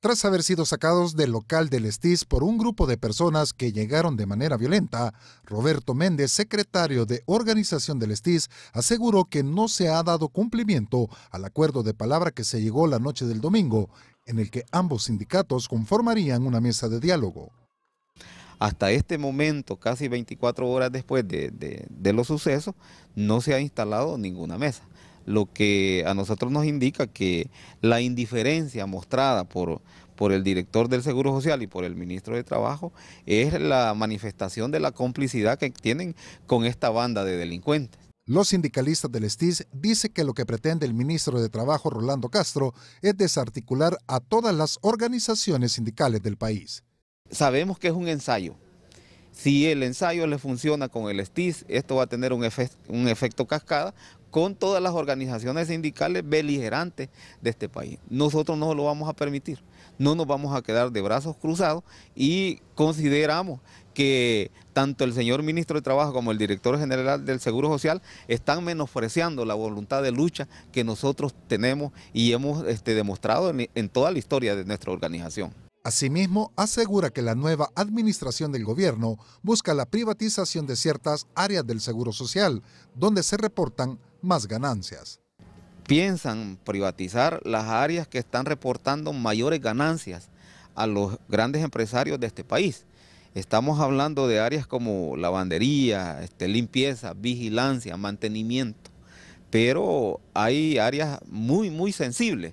tras haber sido sacados del local del Estis por un grupo de personas que llegaron de manera violenta, Roberto Méndez, secretario de organización del Estis, aseguró que no se ha dado cumplimiento al acuerdo de palabra que se llegó la noche del domingo, en el que ambos sindicatos conformarían una mesa de diálogo. Hasta este momento, casi 24 horas después de, de los sucesos, no se ha instalado ninguna mesa lo que a nosotros nos indica que la indiferencia mostrada por, por el director del Seguro Social y por el ministro de Trabajo es la manifestación de la complicidad que tienen con esta banda de delincuentes. Los sindicalistas del STIS dicen que lo que pretende el ministro de Trabajo, Rolando Castro, es desarticular a todas las organizaciones sindicales del país. Sabemos que es un ensayo, si el ensayo le funciona con el STIS, esto va a tener un, efecto cascada con todas las organizaciones sindicales beligerantes de este país. Nosotros no lo vamos a permitir, no nos vamos a quedar de brazos cruzados y consideramos que tanto el señor ministro de Trabajo como el director general del Seguro Social están menospreciando la voluntad de lucha que nosotros tenemos y hemos este, demostrado en toda la historia de nuestra organización. Asimismo, asegura que la nueva administración del gobierno busca la privatización de ciertas áreas del Seguro Social, donde se reportan más ganancias. Piensan privatizar las áreas que están reportando mayores ganancias a los grandes empresarios de este país. Estamos hablando de áreas como lavandería, este, limpieza, vigilancia, mantenimiento, pero hay áreas muy, muy sensibles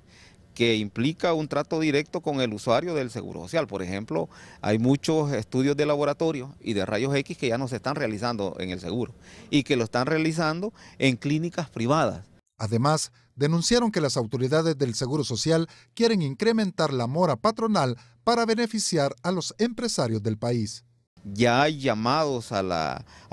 que implica un trato directo con el usuario del Seguro Social. Por ejemplo, hay muchos estudios de laboratorio y de rayos X que ya no se están realizando en el seguro y que lo están realizando en clínicas privadas. Además, denunciaron que las autoridades del Seguro Social quieren incrementar la mora patronal para beneficiar a los empresarios del país ya hay llamados a,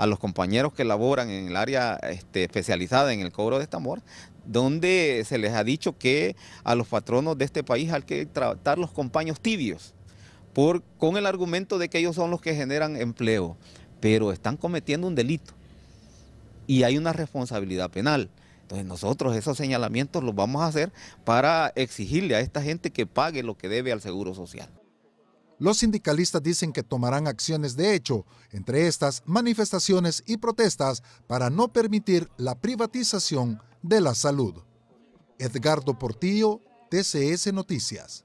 los compañeros que laboran en el área este, especializada en el cobro de estamor, donde se les ha dicho que a los patronos de este país hay que tratar los compañeros tibios, con el argumento de que ellos son los que generan empleo, pero están cometiendo un delito y hay una responsabilidad penal. Entonces nosotros esos señalamientos los vamos a hacer para exigirle a esta gente que pague lo que debe al Seguro Social. Los sindicalistas dicen que tomarán acciones de hecho, entre estas manifestaciones y protestas, para no permitir la privatización de la salud. Edgardo Portillo, TCS Noticias.